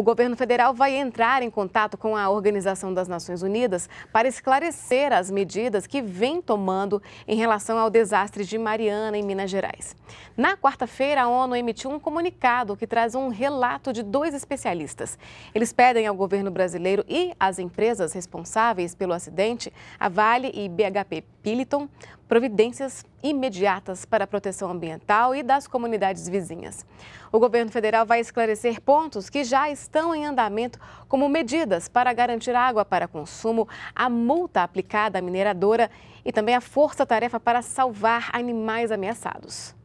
O governo federal vai entrar em contato com a Organização das Nações Unidas para esclarecer as medidas que vem tomando em relação ao desastre de Mariana, em Minas Gerais. Na quarta-feira, a ONU emitiu um comunicado que traz um relato de dois especialistas. Eles pedem ao governo brasileiro e às empresas responsáveis pelo acidente, a Vale e BHP Piliton, providências imediatas para a proteção ambiental e das comunidades vizinhas. O governo federal vai esclarecer pontos que já estão em andamento, como medidas para garantir água para consumo, a multa aplicada à mineradora e também a força-tarefa para salvar animais ameaçados.